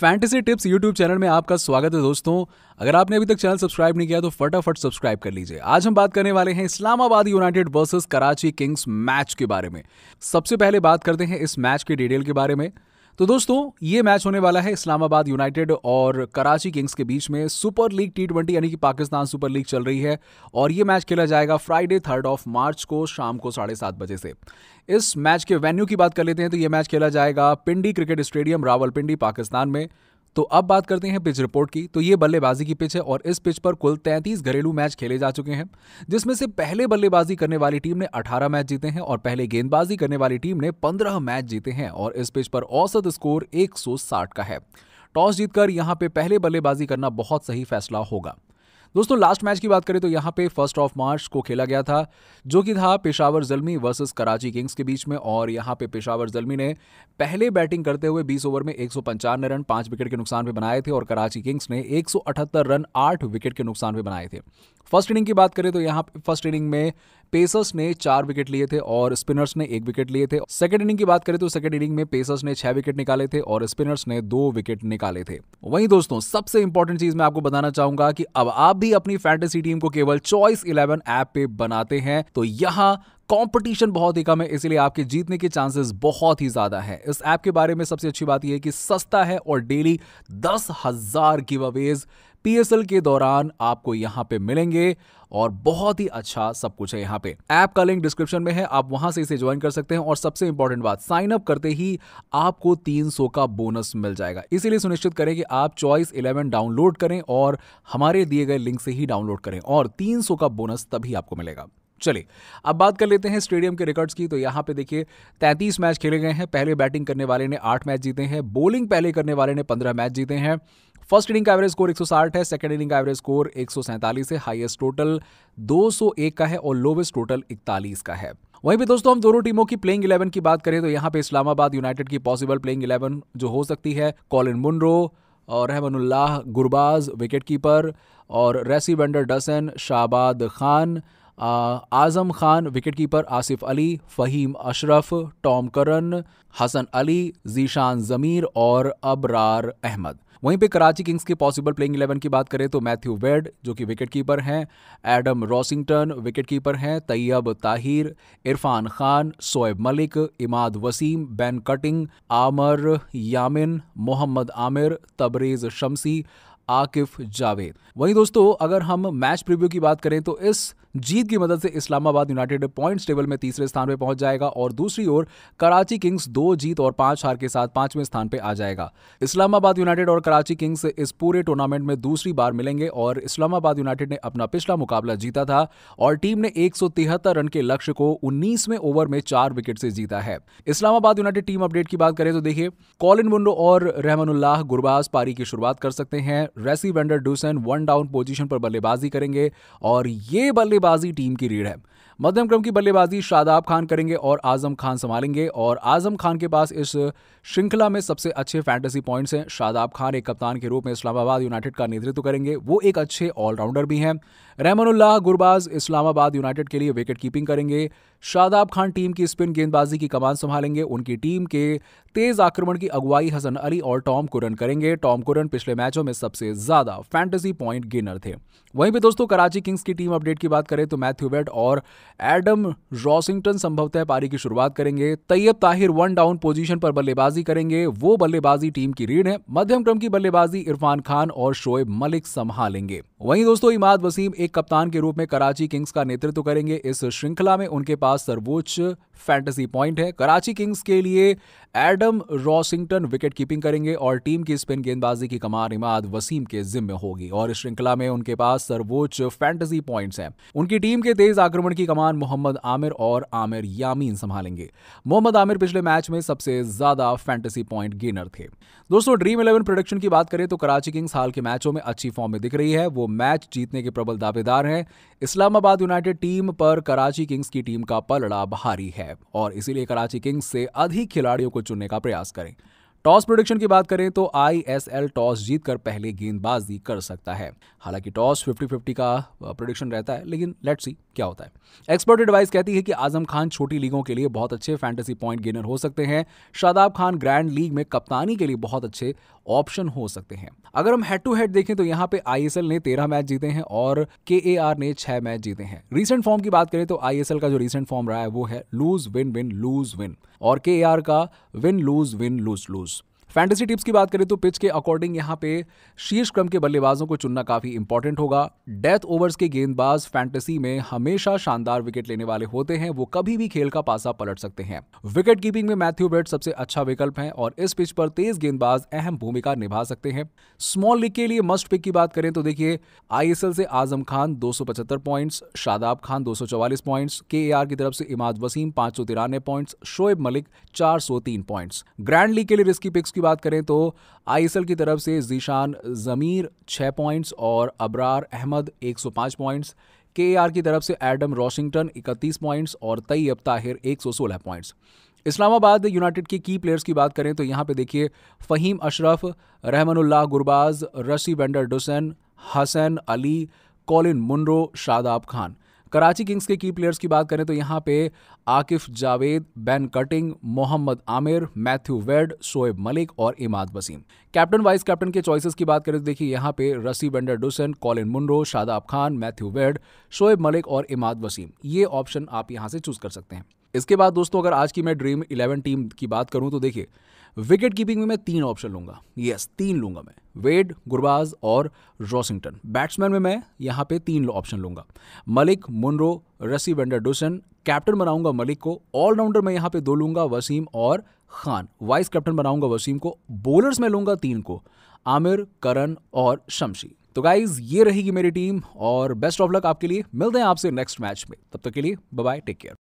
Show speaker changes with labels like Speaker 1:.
Speaker 1: fantasy tips YouTube channel में आपका स्वागत है दोस्तों अगर आपने अभी तक चैनल सब्सक्राइब नहीं किया तो फटाफट सब्सक्राइब कर लीजिए आज हम बात करने वाले हैं Islamabad United versus Karachi Kings match के बारे में सबसे पहले बात करते हैं इस मैच के डिटेल के बारे में तो दोस्तों ये मैच होने वाला है इस्लामाबाद यूनाइटेड और कराची किंग्स के बीच में सुपर लीग टी ट्वेंटी यानी कि पाकिस्तान सुपर लीग चल रही है और ये मैच खेला जाएगा फ्राइडे थर्ड ऑफ मार्च को शाम को साढ़े सात बजे से इस मैच के वेन्यू की बात कर लेते हैं तो ये मैच खेला जाएगा पिंडी क्रिकेट स्टेडियम रावलपिंडी पाकिस्तान में तो अब बात करते हैं पिच रिपोर्ट की तो ये बल्लेबाजी की पिच है और इस पिच पर कुल 33 घरेलू मैच खेले जा चुके हैं जिसमें से पहले बल्लेबाजी करने वाली टीम ने 18 मैच जीते हैं और पहले गेंदबाजी करने वाली टीम ने 15 मैच जीते हैं और इस पिच पर औसत स्कोर 160 का है टॉस जीतकर यहां पे पहले बल्लेबाजी करना बहुत सही फैसला होगा दोस्तों लास्ट मैच की बात करें तो यहाँ पे फर्स्ट ऑफ मार्च को खेला गया था जो कि था पेशावर जलमी वर्सेस कराची किंग्स के बीच में और यहाँ पे पेशावर जलमी ने पहले बैटिंग करते हुए 20 ओवर में एक रन पांच विकेट के नुकसान पे बनाए थे और कराची किंग्स ने एक रन आठ विकेट के नुकसान पे बनाए थे फर्स्ट इनिंग की बात करें तो यहाँ फर्स्ट इनिंग में पेसर्स ने चार विकेट लिए थे और स्पिनर्स ने एक विकेट लिए थे सेकंड इनिंग की बात करें तो सेकंड इनिंग में पेसर्स ने छह विकेट निकाले थे और स्पिनर्स ने दो विकेट निकाले थे वहीं दोस्तों सबसे इंपॉर्टेंट चीज मैं आपको बताना चाहूंगा कि अब आप भी अपनी फैंटेसी टीम को केवल चॉइस इलेवन ऐप पे बनाते हैं तो यहाँ कंपटीशन बहुत ही कम है इसलिए आपके जीतने के चांसेस बहुत ही ज्यादा है इस ऐप के बारे में सबसे अच्छी बात यह है कि सस्ता है और डेली दस हजार गिव पीएसएल के दौरान आपको यहाँ पे मिलेंगे और बहुत ही अच्छा सब कुछ है यहाँ पे ऐप का लिंक डिस्क्रिप्शन में है आप वहां से इसे ज्वाइन कर सकते हैं और सबसे इंपॉर्टेंट बात साइन अप करते ही आपको 300 का बोनस मिल जाएगा इसीलिए सुनिश्चित करें कि आप चॉइस 11 डाउनलोड करें और हमारे दिए गए लिंक से ही डाउनलोड करें और तीन का बोनस तभी आपको मिलेगा चलिए अब बात कर लेते हैं स्टेडियम के रिकॉर्ड्स की तो यहाँ पे देखिए 33 मैच खेले गए हैं पहले बैटिंग करने वाले ने 8 मैच जीते हैं बॉलिंग पहले करने वाले ने 15 मैच जीते हैं फर्स्ट इनिंग का एवरेज स्कोर 160 है सेकंड इनिंग का एवरेज स्कोर एक है हाईएस्ट टोटल 201 का है और लोवेस्ट टोटल 41 का है वहीं पे दोस्तों हम दोनों टीमों की प्लेइंग 11 की बात करें तो यहाँ पे इस्लामाबाद यूनाइटेड की पॉसिबल प्लेइंग 11 जो हो सकती है कॉलिन मुनरो और रहमानुल्लाह गुरबाज विकेट कीपर और रेसी वेंडर डसन शाहबाद Khan Azam Khan wicketkeeper Asif Ali Faheem Ashraf Tom Curran Hasan Ali Zeeshan Zameer और अबरार अहमद वहीं पे कराची किंग्स के पॉसिबल प्लेइंग इलेवन की बात करें तो मैथ्यू वेड जो कि विकेटकीपर हैं एडम रॉसिंगटन विकेटकीपर हैं तैयब ताहिर इरफान खान सोएब मलिक इमाद वसीम बैन कटिंग आमर यामिन मोहम्मद आमिर तबरेज़ शमसी आकिफ जावेद वहीं दोस्तों अगर हम मैच प्रीव्यू की बात करें तो इस जीत की मदद से इस्लामाबाद यूनाइटेड पॉइंट्स टेबल में तीसरे स्थान पर पहुंच जाएगा और दूसरी ओर कराची किंग्स दो जीत और पांच हार के साथ पांचवें स्थान पर आ जाएगा इस्लामाबाद यूनाइटेड और कराची किंग्स इस पूरे टूर्नामेंट में दूसरी बार मिलेंगे और इस्लामाबाद यूनाइटेड ने अपना पिछला मुकाबला जीता था और टीम ने एक रन के लक्ष्य को उन्नीसवें ओवर में चार विकेट से जीता है इस्लामाबाद यूनाइटेड टीम अपडेट की बात करें तो देखिए कॉलिन मुंडो और रहमानुल्लाह गुरबाज पारी की शुरुआत कर सकते हैं Rassie van der Dussen one down position पर बल्लेबाजी करेंगे और ये बल्लेबाजी टीम की रीढ़ है मध्यम क्रम की बल्लेबाजी शादाब खान करेंगे और आजम खान संभालेंगे और आजम खान के पास इस श्रृंखला में सबसे अच्छे फैंटेसी पॉइंट्स हैं शादाब खान एक कप्तान के रूप में इस्लामाबाद यूनाइटेड का नेतृत्व करेंगे वो एक अच्छे ऑलराउंडर भी हैं रहमानुल्लाह गुरबाज इस्लामाबाद यूनाइटेड के लिए विकेट कीपिंग करेंगे शादाब खान टीम की स्पिन गेंदबाजी की कमान संभालेंगे उनकी टीम के तेज आक्रमण की अगुवाई हसन अली और टॉम कुरन करेंगे टॉम कुरन पिछले मैचों में सबसे ज्यादा फैंटेसी पॉइंट गेनर थे वहीं पे दोस्तों कराची किंग्स की टीम अपडेट की बात करें तो मैथ्यू वेट और एडम रॉसिंगटन संभवतः पारी की शुरुआत करेंगे Tayyab Tahir one down position पर बल्लेबाजी करेंगे वो बल्लेबाजी टीम की रीढ़ है मध्यम क्रम की बल्लेबाजी इरफान खान और शोएब मलिक संभालेंगे वहीं दोस्तों इमाद वसीम एक कप्तान के रूप में कराची किंग्स का नेतृत्व करेंगे इस श्रृंखला में उनके पास Butch फैंटेसी पॉइंट है कराची किंग्स के लिए एडम रॉसिंगटन विकेट कीपिंग करेंगे और टीम की स्पिन गेंदबाजी की कमान इमाद वसीम के जिम्मे होगी और इस श्रृंखला में उनके पास सर्वोच्च फैंटेसी पॉइंट्स हैं उनकी टीम के तेज आक्रमण की कमान मोहम्मद आमिर और आमिर यामीन संभालेंगे मोहम्मद आमिर पिछले मैच में सबसे ज्यादा फैंटेसी पॉइंट गेनर थे दोस्तों ड्रीम इलेवन प्रोडक्शन की बात करें तो कराची किंग्स हाल के मैचों में अच्छी फॉर्म में दिख रही है वो मैच जीतने के प्रबल दावेदार हैं इस्लामाबाद यूनाइटेड टीम पर कराची किंग्स की टीम का पलड़ा भारी है है और इसीलिए कराची किंग्स से अधिक खिलाड़ियों को चुनने का प्रयास करें टॉस प्रोडिक्शन की बात करें तो आईएसएल टॉस जीतकर पहले गेंदबाजी कर सकता है हालांकि टॉस 50-50 का प्रोडिक्शन रहता है लेकिन लेट्स सी क्या होता है एक्सपर्ट एडवाइस कहती है कि आजम खान छोटी लीगों के लिए बहुत अच्छे फैंटेसी पॉइंट गेनर हो सकते हैं शादाब खान ग्रैंड लीग में कप्तानी के लिए बहुत अच्छे ऑप्शन हो सकते हैं अगर हम हेड टू हेड देखें तो यहाँ पे आईएसएल ने तेरह मैच जीते हैं और के ने छह मैच जीते हैं रीसेंट फॉर्म की बात करें तो आईएसएल का जो रीसेंट फॉर्म रहा है वो है lose win win lose win और के का win lose win lose lose fantasy tips की बात करें तो पिच के अकॉर्डिंग यहाँ पे शीर्ष क्रम के बल्लेबाजों को चुनना काफी इंपॉर्टेंट होगा डेथ ओवर्स के गेंदबाज फैंटेसी में हमेशा शानदार विकेट लेने वाले होते हैं वो कभी भी खेल का पासा पलट सकते हैं विकेट कीपिंग में मैथ्यू बेट सबसे अच्छा विकल्प है और इस पिच पर तेज गेंदबाज अहम भूमिका निभा सकते हैं स्मॉल लीग के लिए मस्ट पिक की बात करें तो देखिए आईएसएल से आजम खान दो पॉइंट्स शादाब खान दो पॉइंट्स के की तरफ से इमाद वसीम पांच पॉइंट्स शोएब मलिक तीन पॉइंट्स ग्रैंड लीग के लिए रिस्की पिक्स की की बात करें तो आईएसएल की तरफ से जीशान ज़मीर छः पॉइंट्स और अबरार अहमद 105 पॉइंट्स के की तरफ से एडम रॉशिंगटन 31 पॉइंट्स और तैयब ताहिर 116 पॉइंट्स इस्लामाबाद यूनाइटेड के की प्लेयर्स की बात करें तो यहाँ पे देखिए Faheem Ashraf Rahmanullah Gurbaz Rassie van der Dussen Hasan Ali Colin Munro Shadab Khan Karachi Kings के की प्लेयर्स की बात करें तो यहाँ पे Akif Javed Ben Cutting Mohammad Amir Matthew Wade Shoaib Malik और Imad Wasim captain vice captain के चॉइसेस की बात करें तो देखिए यहाँ पे Rassie van der Dussen Colin Munro Shadab Khan Matthew Wade Shoaib Malik और इमाद वसीम ये ऑप्शन आप यहाँ से चूज कर सकते हैं इसके बाद दोस्तों अगर आज की मैं ड्रीम इलेवन टीम की बात करूं तो देखिए विकेट कीपिंग में मैं तीन ऑप्शन लूंगा यस तीन लूंगा मैं वेड गुरबाज और रॉसिंगटन बैट्समैन में मैं यहाँ पे तीन ऑप्शन लूंगा Malik Munro Rassie van der Dussen captain बनाऊंगा मलिक को ऑलराउंडर में यहाँ पे दो लूंगा वसीम और खान वाइस कैप्टन बनाऊंगा वसीम को बोलर्स में लूंगा तीन को आमिर करण और शमशी तो गाइज ये रहेगी मेरी टीम और बेस्ट ऑफ लक आपके लिए मिलते हैं आपसे नेक्स्ट मैच में तब तक के लिए बाय टेक केयर